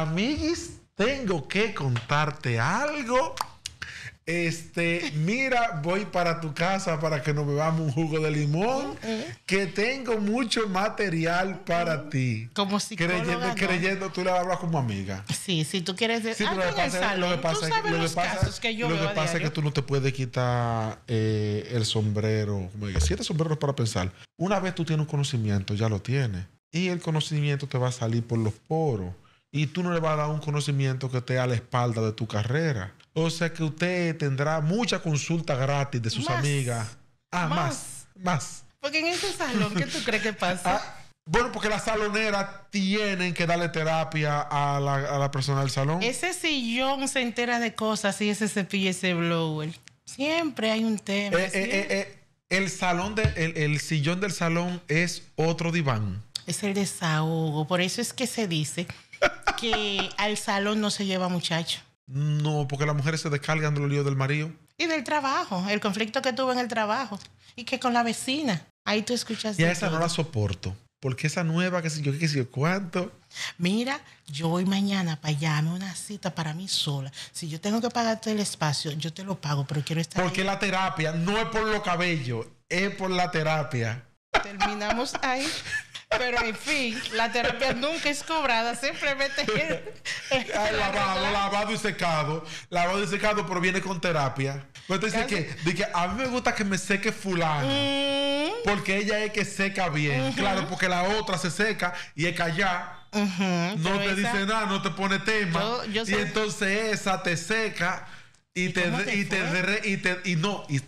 amiguis, tengo que contarte algo. Este, mira, voy para tu casa para que nos bebamos un jugo de limón, mm, mm. que tengo mucho material para mm, ti. Como si creyendo, creyendo, tú le hablas como amiga. Sí, si tú quieres decir, lo, que pasa, que es, lo que pasa, es que tú no te puedes quitar eh, el sombrero, siete sombreros para pensar. Una vez tú tienes un conocimiento, ya lo tienes. Y el conocimiento te va a salir por los poros y tú no le vas a dar un conocimiento que esté a la espalda de tu carrera. O sea que usted tendrá mucha consulta gratis de sus amigas. Ah, más. más. Porque en ese salón, ¿qué tú crees que pasa? Ah, bueno, porque las saloneras tienen que darle terapia a la, persona del salón. Ese sillón se entera de cosas y ese cepillo, ese blower. Siempre hay un tema. Eh, eh, eh, el, salón el sillón del salón es otro diván. Es el desahogo. Por eso es que se dice que al salón no se lleva muchacho. No, porque las mujeres se descargan de los líos del marido. Y del trabajo, el conflicto que tuvo en el trabajo. Y que con la vecina. Ahí tú escuchas. ya esa no la soporto. Porque esa nueva, que si yo, qué sé cuánto. Mira, yo voy mañana para llame una cita para mí sola. Si yo tengo que pagarte el espacio, yo te lo pago, pero quiero estar. Porque la terapia no es por los cabellos, es por la terapia. Terminamos ahí. Pero en fin, la terapia nunca es cobrada, simplemente lavado, lavado y secado. Lavado y secado, pero viene con terapia. Entonces pues dice que, que a mí me gusta que me seque fulano. Mm. Porque ella es que seca bien. Claro, porque la otra se seca y es callada. no te dice nada, no te pone tema. y entonces esa te seca. Y, te, te, y, te, y y no y,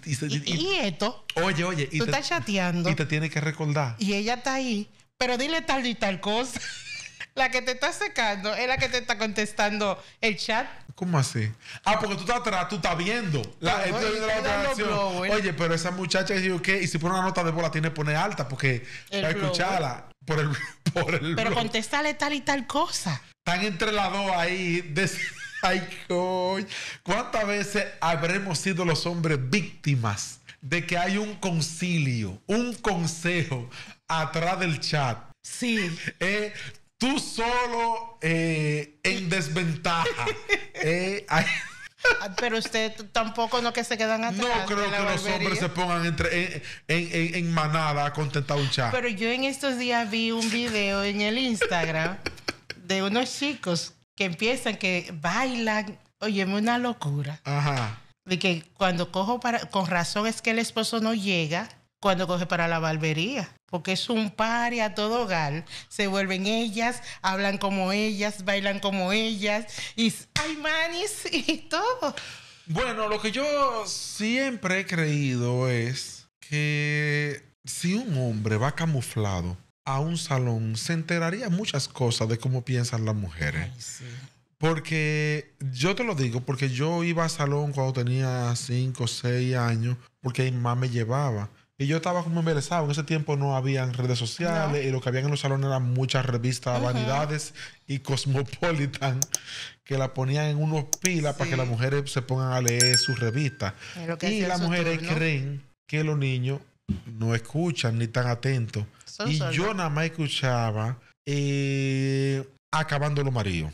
esto oye oye y tú estás chateando y te tiene que recordar y ella está ahí pero dile tal y tal cosa. La que te está secando es la que te está contestando el chat. ¿Cómo así? Ah, porque tú estás atrás, tú estás viendo. ¿eh? oye, pero esa muchacha dijo que, y si pone una nota de bola, tiene que poner alta porque a escucharla. Por el, por pero contéstale tal y tal cosa. Están entre las dos ahí. Ay, ¿Cuántas veces habremos sido los hombres víctimas de que hay un concilio, un consejo, atrás del chat. Sí. Eh, tú solo eh, en desventaja. Eh, ah, pero usted tampoco no que se quedan atrás. No creo que los hombres se pongan entre, en, manada a contestar un chat. Pero yo en estos días vi un video en el Instagram de unos chicos que empiezan que bailan. Oye, me una locura. Ajá. De que cuando cojo para. Con razón es que el esposo no llega cuando coge para la barbería, porque es un par a todo hogar. Se vuelven ellas, hablan como ellas, bailan como ellas, y hay manis y todo. Bueno, lo que yo siempre he creído es que si un hombre va camuflado a un salón, se enteraría muchas cosas de cómo piensan las mujeres. Porque yo te lo digo, porque yo iba a salón cuando tenía 5 o 6 años, porque mi mamá me llevaba. Y yo estaba como embelesado. En ese tiempo no habían redes sociales y lo que habían en los salones eran muchas revistas Vanidades y Cosmopolitan que la ponían en unos pilas para que las mujeres se pongan a leer sus revistas. Y las mujeres creen que los niños no escuchan ni están atentos. y yo nada más escuchaba eh, acabando los maridos.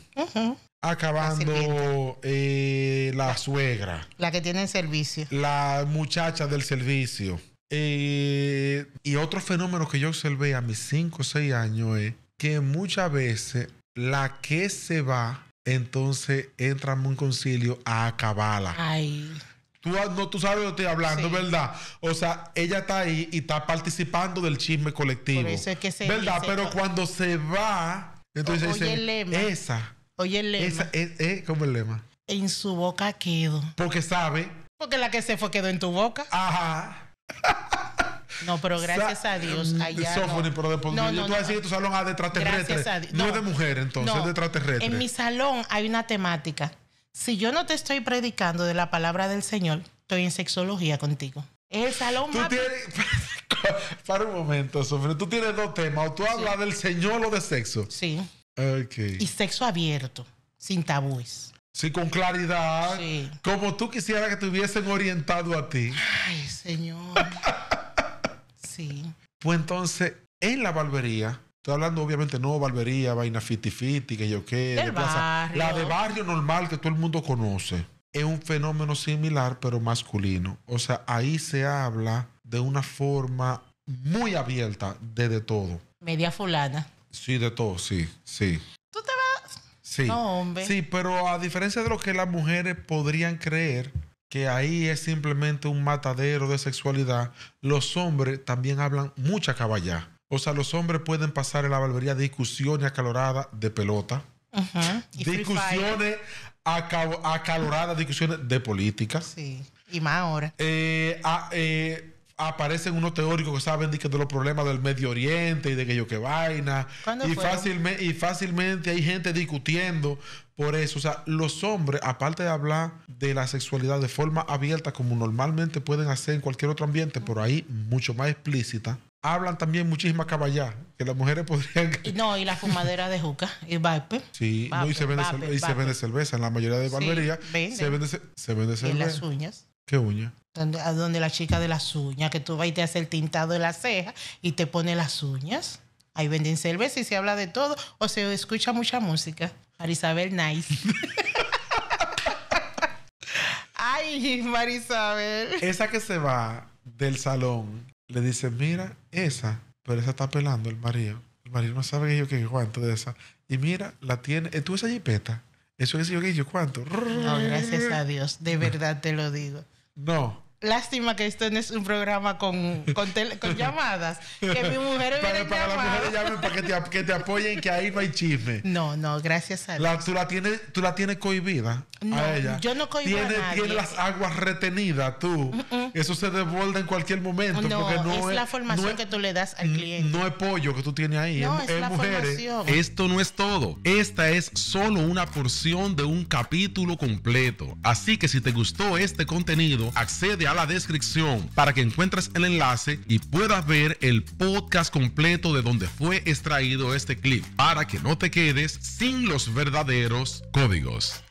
acabando eh, la, suegra. La que tiene servicio. La muchacha del servicio. Eh, y otro fenómeno que yo observé a mis 5 o 6 años es que muchas veces la que se va, entonces entra en un concilio a acabarla. Ay. Tú, no, tú sabes de lo estoy hablando, ¿verdad? O sea, ella está ahí y está participando del chisme colectivo. Por eso es que se ¿Verdad? Pero cuando se va, entonces oye el lema. esa. Oye el lema. Esa, es, el lema? En su boca quedó Porque sabe. Porque la que se fue quedó en tu boca. Ajá. No, pero gracias a Dios mm, allá. no. pero después, no, yo no, tú vas a tu salón es de extraterrestre. No, es de mujer entonces, es de extraterrestre. En mi salón hay una temática. Si yo no te estoy predicando de la palabra del Señor, estoy en sexología contigo. Es el salón ¿Tú Tienes... para un momento, Sofía. Tú tienes dos temas. O tú hablas del Señor o de sexo. Sí. Ok. Y sexo abierto, sin tabúes. Sí, con claridad. Sí. Como tú quisieras que te hubiesen orientado a ti. Ay, Señor. Sí. Pues entonces, en la barbería, estoy hablando obviamente no barbería, vaina fiti fiti, que yo qué, de la de barrio normal que todo el mundo conoce. Es un fenómeno similar, pero masculino. O sea, ahí se habla de una forma muy abierta de, de todo. Media fulana. Sí, de todo, sí, sí. ¿Tú te vas? Sí. No, hombre. Sí, pero a diferencia de lo que las mujeres podrían creer, que ahí es simplemente un matadero de sexualidad, los hombres también hablan mucha caballá. O sea, los hombres pueden pasar en la barbería discusiones acaloradas de pelota, discusiones acaloradas, discusiones de política. Sí, y más ahora. eh, ah, eh aparecen unos teóricos que saben de, los problemas del Medio Oriente y de que yo que vaina. Y, y fácilmente hay gente discutiendo por eso. O sea, los hombres, aparte de hablar de la sexualidad de forma abierta, como normalmente pueden hacer en cualquier otro ambiente, por ahí mucho más explícita, hablan también muchísimas caballas que las mujeres podrían. No, y la fumadera de juca y vape. Sí, y, se vende, cerveza. En la mayoría de barberías se vende, se vende cerveza. en las uñas. ¿Qué uña? a donde la chica de las uñas, que tú vas y te hace el tintado de la ceja y te pone las uñas. Ahí venden cerveza y se habla de todo o se escucha mucha música. Marisabel Nice. Ay, Marisabel. Esa que se va del salón le dice, mira, esa, pero esa está pelando el marido. El marido no sabe que yo que cuánto de esa. Y mira, la tiene, eh, tú esa jipeta eso es yo que yo ¿cuánto? No, gracias a Dios, de verdad te lo digo. No. Lástima que esto no es un programa con, con, llamadas. Que mi mujer Para, para las mujeres llamen para que te, apoyen, que ahí no hay chisme. No, no, gracias a Dios. tú, la tienes, tú la tienes cohibida. No, Yo no cohibo tiene, las aguas retenidas tú. Eso se desborda en cualquier momento. No, porque no es, la formación que tú le das al cliente. No es pollo que tú tienes ahí. No, es, la mujeres. Formación. Esto no es todo. Esta es solo una porción de un capítulo completo. Así que si te gustó este contenido, accede a la descripción para que encuentres el enlace y puedas ver el podcast completo de donde fue extraído este clip para que no te quedes sin los verdaderos códigos.